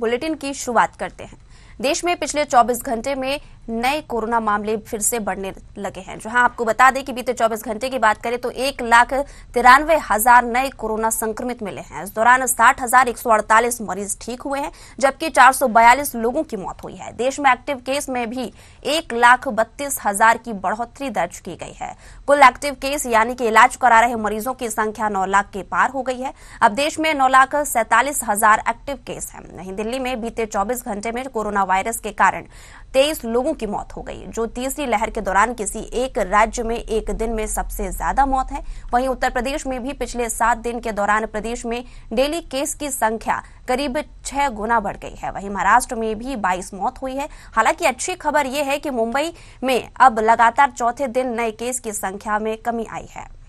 bulletin की शुरुआत करते हैं देश में पिछले 24 घंटे में नए कोरोना मामले फिर से बढ़ने लगे हैं जहां आपको बता दें कि बीते 24 घंटे की बात करें तो एक लाख तिरानवे हजार नए कोरोना संक्रमित मिले हैं इस दौरान साठ हजार एक सौ अड़तालीस मरीज ठीक हुए हैं जबकि चार सौ बयालीस लोगों की मौत हुई है देश में एक्टिव केस में भी एक लाख बत्तीस हजार की बढ़ोतरी दर्ज की गई है कुल एक्टिव केस यानी कि इलाज करा रहे मरीजों की संख्या नौ लाख के पार हो गई है अब देश में नौ लाख सैतालीस हजार एक्टिव केस है नई दिल्ली में बीते चौबीस घंटे में कोरोना वायरस के कारण तेईस लोगों की मौत हो गई जो तीसरी लहर के दौरान किसी एक राज्य में एक दिन में सबसे ज्यादा मौत है वहीं उत्तर प्रदेश में भी पिछले सात दिन के दौरान प्रदेश में डेली केस की संख्या करीब छह गुना बढ़ गई है वहीं महाराष्ट्र में भी 22 मौत हुई है हालांकि अच्छी खबर यह है कि मुंबई में अब लगातार चौथे दिन नए केस की संख्या में कमी आई है